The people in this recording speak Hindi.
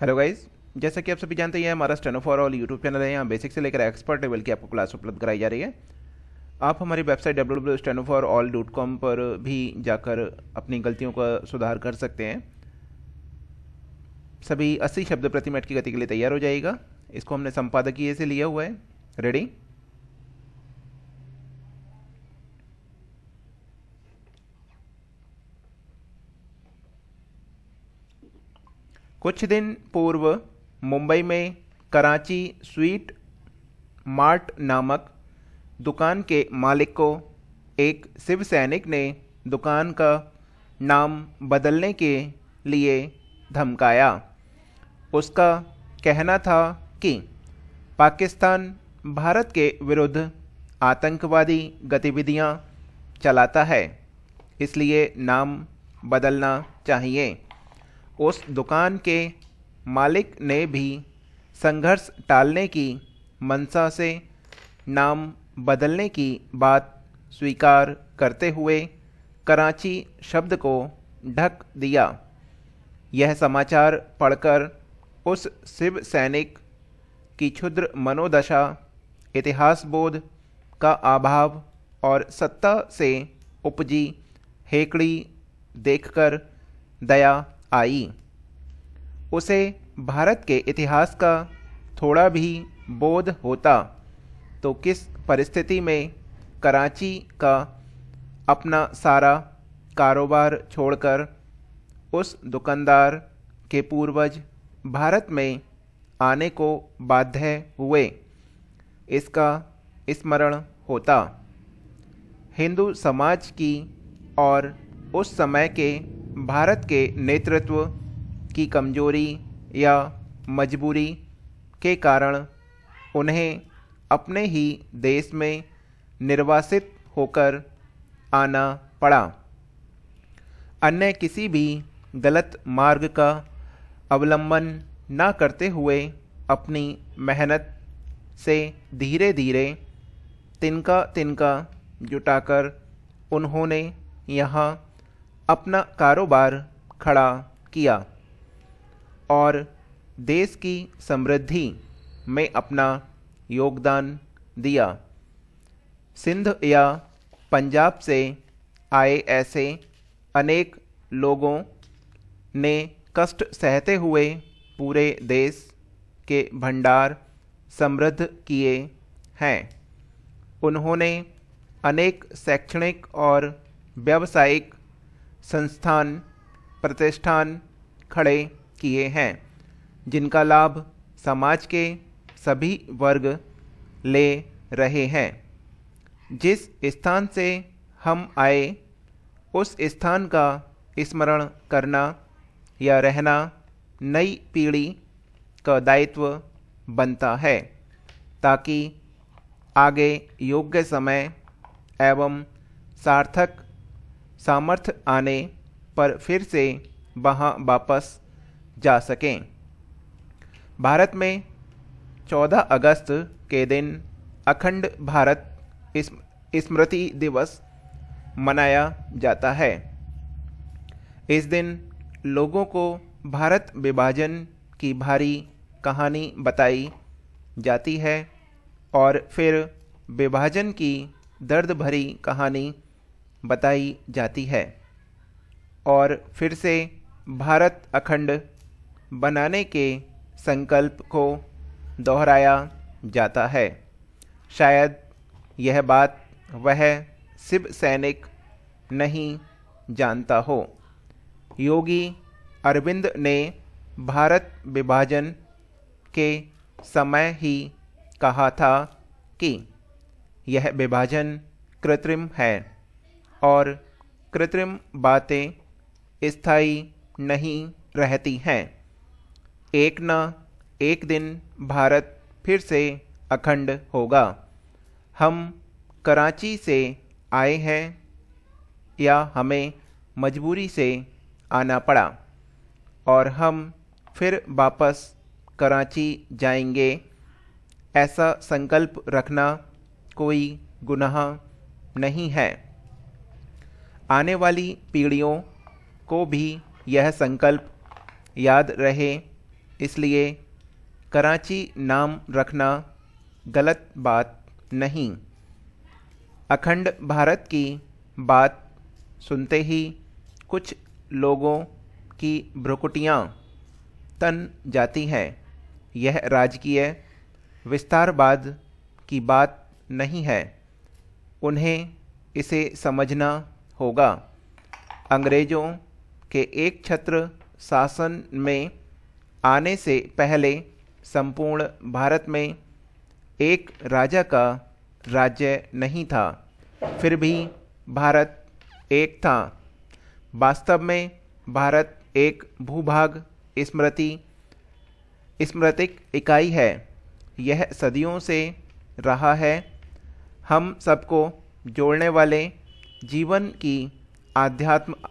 हेलो गाइज जैसा कि आप सभी जानते हैं हमारा steno for all YouTube channel है यहाँ बेसिक से लेकर एक्सपर्ट लेवल की आपको क्लास उपलब्ध कराई जा रही है आप हमारी website W W for all dot com पर भी जाकर अपनी गलतियों का सुधार कर सकते हैं सभी अस्सी शब्द प्रति मिनट की गति के लिए तैयार हो जाएगा इसको हमने संपादकीय से लिया हुआ है रेडी कुछ दिन पूर्व मुंबई में कराची स्वीट मार्ट नामक दुकान के मालिक को एक शिव सैनिक ने दुकान का नाम बदलने के लिए धमकाया उसका कहना था कि पाकिस्तान भारत के विरुद्ध आतंकवादी गतिविधियां चलाता है इसलिए नाम बदलना चाहिए उस दुकान के मालिक ने भी संघर्ष टालने की मनसा से नाम बदलने की बात स्वीकार करते हुए कराची शब्द को ढक दिया यह समाचार पढ़कर उस शिव सैनिक की क्षुद्र मनोदशा इतिहास बोध का अभाव और सत्ता से उपजी हेकड़ी देखकर दया आई उसे भारत के इतिहास का थोड़ा भी बोध होता तो किस परिस्थिति में कराची का अपना सारा कारोबार छोड़कर उस दुकानदार के पूर्वज भारत में आने को बाध्य हुए इसका स्मरण होता हिंदू समाज की और उस समय के भारत के नेतृत्व की कमजोरी या मजबूरी के कारण उन्हें अपने ही देश में निर्वासित होकर आना पड़ा अन्य किसी भी गलत मार्ग का अवलंबन न करते हुए अपनी मेहनत से धीरे धीरे तिनका तिनका जुटाकर उन्होंने यहाँ अपना कारोबार खड़ा किया और देश की समृद्धि में अपना योगदान दिया सिंध या पंजाब से आए ऐसे अनेक लोगों ने कष्ट सहते हुए पूरे देश के भंडार समृद्ध किए हैं उन्होंने अनेक शैक्षणिक और व्यावसायिक संस्थान प्रतिष्ठान खड़े किए हैं जिनका लाभ समाज के सभी वर्ग ले रहे हैं जिस स्थान से हम आए उस स्थान का स्मरण करना या रहना नई पीढ़ी का दायित्व बनता है ताकि आगे योग्य समय एवं सार्थक सामर्थ्य आने पर फिर से वहाँ वापस जा सकें भारत में 14 अगस्त के दिन अखंड भारत स्मृति दिवस मनाया जाता है इस दिन लोगों को भारत विभाजन की भारी कहानी बताई जाती है और फिर विभाजन की दर्द भरी कहानी बताई जाती है और फिर से भारत अखंड बनाने के संकल्प को दोहराया जाता है शायद यह बात वह शिव सैनिक नहीं जानता हो योगी अरविंद ने भारत विभाजन के समय ही कहा था कि यह विभाजन कृत्रिम है और कृत्रिम बातें स्थाई नहीं रहती हैं एक न एक दिन भारत फिर से अखंड होगा हम कराची से आए हैं या हमें मजबूरी से आना पड़ा और हम फिर वापस कराची जाएंगे ऐसा संकल्प रखना कोई गुनाह नहीं है आने वाली पीढ़ियों को भी यह संकल्प याद रहे इसलिए कराची नाम रखना गलत बात नहीं अखंड भारत की बात सुनते ही कुछ लोगों की भ्रुकुटियाँ तन जाती हैं यह राजकीय विस्तारवाद की बात नहीं है उन्हें इसे समझना होगा अंग्रेजों के एक छत्र शासन में आने से पहले संपूर्ण भारत में एक राजा का राज्य नहीं था फिर भी भारत एक था वास्तव में भारत एक भूभाग स्मृति स्मृतिक इकाई है यह सदियों से रहा है हम सबको जोड़ने वाले जीवन की आध्यात्म